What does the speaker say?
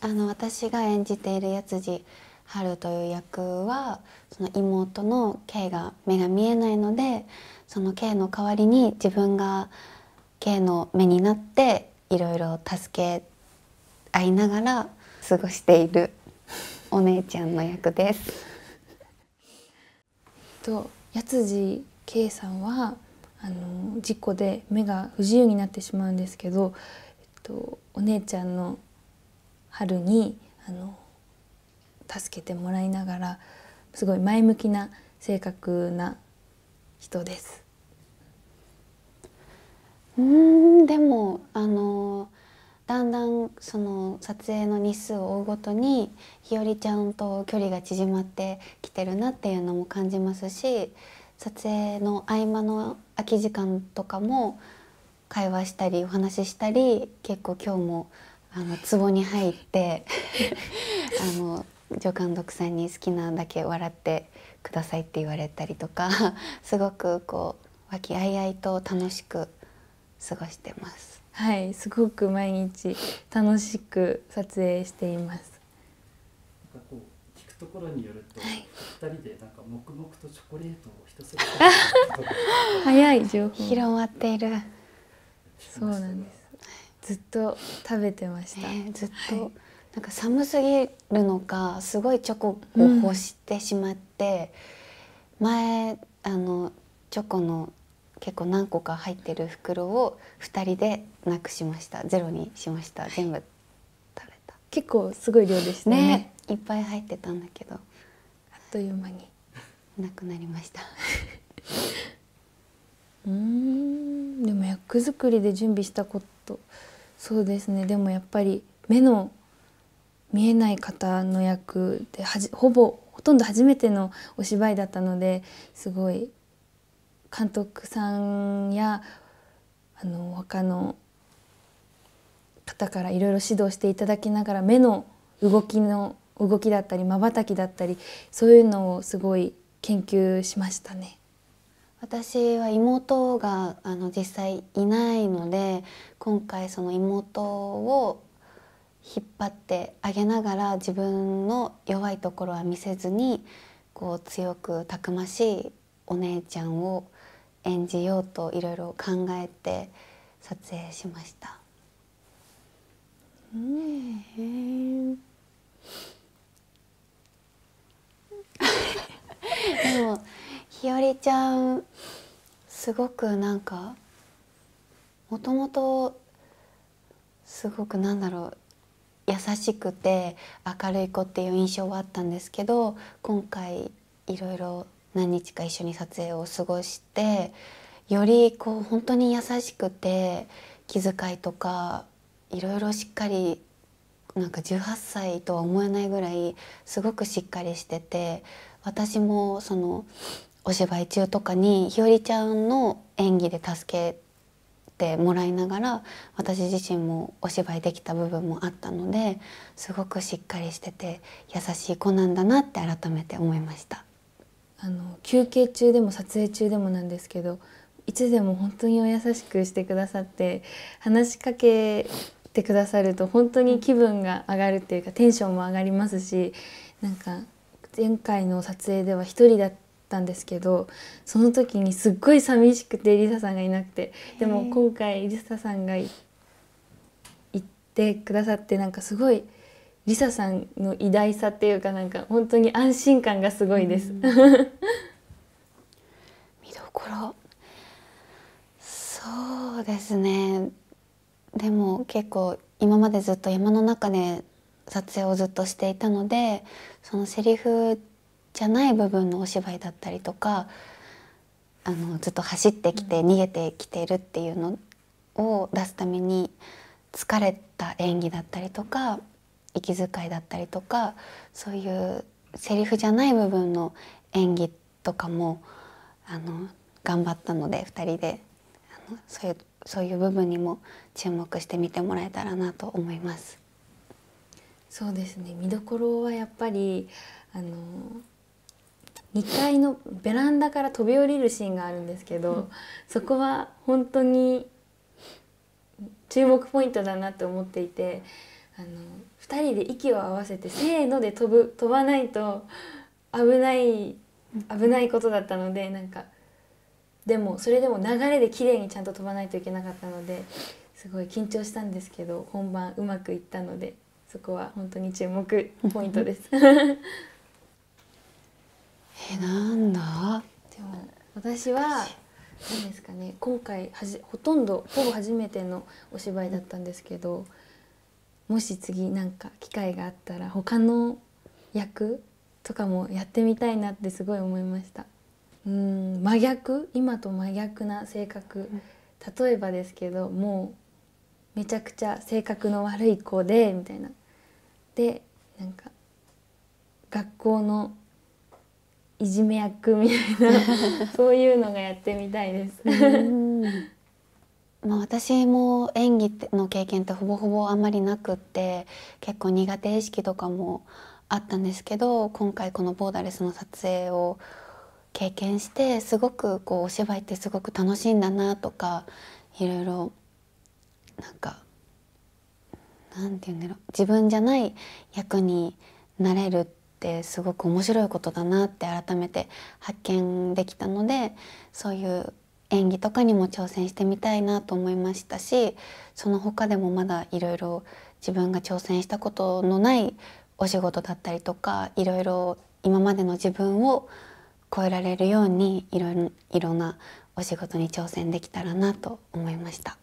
あの私が演じている八辻春という役はその妹の圭が目が見えないのでその圭の代わりに自分が圭の目になっていろいろ助け合いながら過ごしているお姉ちゃんの役です。と八辻圭さんはあの事故で目が不自由になってしまうんですけど、えっと、お姉ちゃんの春にあの助けてもらいながらすごい前向きな性格な人です。うんでもあのだんだんその撮影の日数を追うごとに日和ちゃんと距離が縮まってきてるなっていうのも感じますし撮影の合間の空き時間とかも会話したりお話ししたり結構今日もあの壺に入って あの助監督さんに好きなだけ笑ってくださいって言われたりとかすごくこう和気あいあいと楽しく過ごしてます。はいすごく毎日楽しく撮影しています。なんかこう聞くところによると、はい、2人でなんか黙々とチョコレートを一た 早い情報広まっているそうなんです。ずっと食べてました、えー、ずっと、はい、なんか寒すぎるのかすごいチョコを欲してしまって、うん、前あのチョコの結構何個か入ってる袋を2人でなくしましたゼロにしました、全部食べた結構すごい量でしたね、ね、いっぱい入ってたんだけどあっという間になくなりました うんでも役作りで準備したことそうですねでもやっぱり目の見えない方の役でほぼほとんど初めてのお芝居だったのですごい監督さんやあの他の方からいろいろ指導していただきながら目の動きの動きだったりまばたきだったりそういうのをすごい研究しましたね。私は妹があの実際いないので今回その妹を引っ張ってあげながら自分の弱いところは見せずにこう強くたくましいお姉ちゃんを演じようといろいろ考えて撮影しました。うん、でも ひよりちゃんすごくなんかもともとすごくなんだろう優しくて明るい子っていう印象はあったんですけど今回いろいろ何日か一緒に撮影を過ごしてよりこう本当に優しくて気遣いとかいろいろしっかりなんか18歳とは思えないぐらいすごくしっかりしてて私もそのお芝居中とかにひよりちゃんの演技で助けてもらいながら私自身もお芝居できた部分もあったのですごくしっかりしてて優しい子なんだなって改めて思いましたあの休憩中でも撮影中でもなんですけどいつでも本当にお優しくしてくださって話しかけてくださると本当に気分が上がるっていうかテンションも上がりますしなんか前回の撮影では一人だったたんですけどその時にすっごい寂しくてリサさんがいなくてでも今回リサさんが行ってくださってなんかすごいリサさんの偉大さっていうかなんか本当に安心感がすごいです。見どころそうですねでも結構今までずっと山の中で撮影をずっとしていたのでそのセリフじゃない部分のお芝居だったりとかあのずっと走ってきて逃げてきてるっていうのを出すために疲れた演技だったりとか息遣いだったりとかそういうセリフじゃない部分の演技とかもあの頑張ったので2人であのそういうそういう部分にも注目して見てもらえたらなと思います。そうですね見どころはやっぱりあの2階のベランダから飛び降りるシーンがあるんですけど、そこは本当に注目ポイントだなと思っていてあの2人で息を合わせてせーので飛ぶ飛ばないと危ない危ないことだったのでなんかでもそれでも流れで綺麗にちゃんと飛ばないといけなかったのですごい緊張したんですけど本番うまくいったのでそこは本当に注目ポイントです。えなんだでも私は何ですかね今回はじほとんどほぼ初めてのお芝居だったんですけどもし次なんか機会があったら他の役とかもやってみたいなってすごい思いましたうん真逆今と真逆な性格例えばですけどもうめちゃくちゃ性格の悪い子でみたいなでなんか学校のいじめ役みたいな そういうのがやってみたいですまあ、私も演技の経験ってほぼほぼあんまりなくって結構苦手意識とかもあったんですけど今回この「ボーダレス」の撮影を経験してすごくこうお芝居ってすごく楽しいんだなとかいろいろなんかなんて言うんだろう自分じゃない役になれるってってすごく面白いことだなって改めて発見できたのでそういう演技とかにも挑戦してみたいなと思いましたしその他でもまだいろいろ自分が挑戦したことのないお仕事だったりとかいろいろ今までの自分を超えられるようにいろいろなお仕事に挑戦できたらなと思いました。